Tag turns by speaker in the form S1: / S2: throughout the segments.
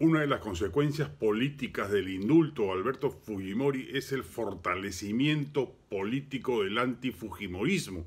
S1: Una de las consecuencias políticas del indulto a Alberto Fujimori es el fortalecimiento político del antifujimorismo.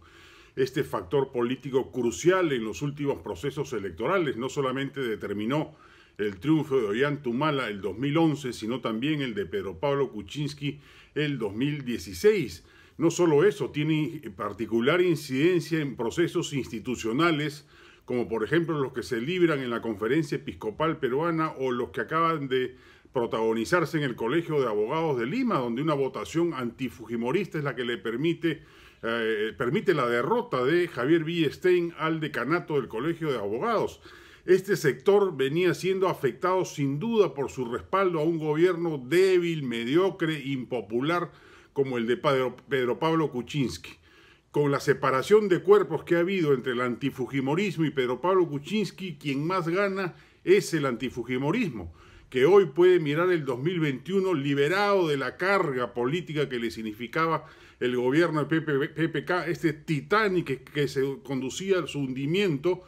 S1: Este factor político crucial en los últimos procesos electorales no solamente determinó el triunfo de Ollantumala Tumala el 2011, sino también el de Pedro Pablo Kuczynski el 2016. No solo eso, tiene particular incidencia en procesos institucionales como por ejemplo los que se libran en la Conferencia Episcopal Peruana o los que acaban de protagonizarse en el Colegio de Abogados de Lima, donde una votación antifujimorista es la que le permite, eh, permite la derrota de Javier Villestein al decanato del Colegio de Abogados. Este sector venía siendo afectado sin duda por su respaldo a un gobierno débil, mediocre, impopular como el de Pedro Pablo Kuczynski con la separación de cuerpos que ha habido entre el antifujimorismo y Pedro Pablo Kuczynski, quien más gana es el antifujimorismo, que hoy puede mirar el 2021 liberado de la carga política que le significaba el gobierno de PPK, este Titanic que se conducía a su hundimiento,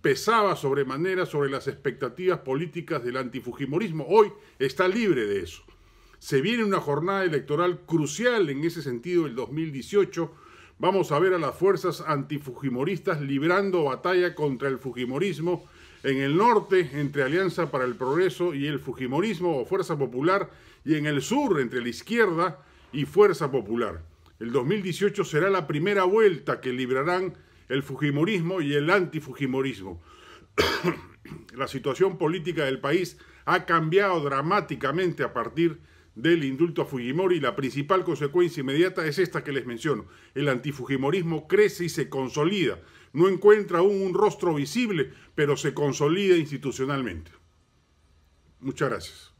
S1: pesaba sobremanera sobre las expectativas políticas del antifujimorismo. Hoy está libre de eso. Se viene una jornada electoral crucial en ese sentido el 2018 Vamos a ver a las fuerzas antifujimoristas librando batalla contra el fujimorismo en el norte entre Alianza para el Progreso y el Fujimorismo o Fuerza Popular, y en el sur entre la izquierda y Fuerza Popular. El 2018 será la primera vuelta que librarán el Fujimorismo y el antifujimorismo. la situación política del país ha cambiado dramáticamente a partir de del indulto a Fujimori. La principal consecuencia inmediata es esta que les menciono. El antifujimorismo crece y se consolida. No encuentra aún un rostro visible, pero se consolida institucionalmente. Muchas gracias.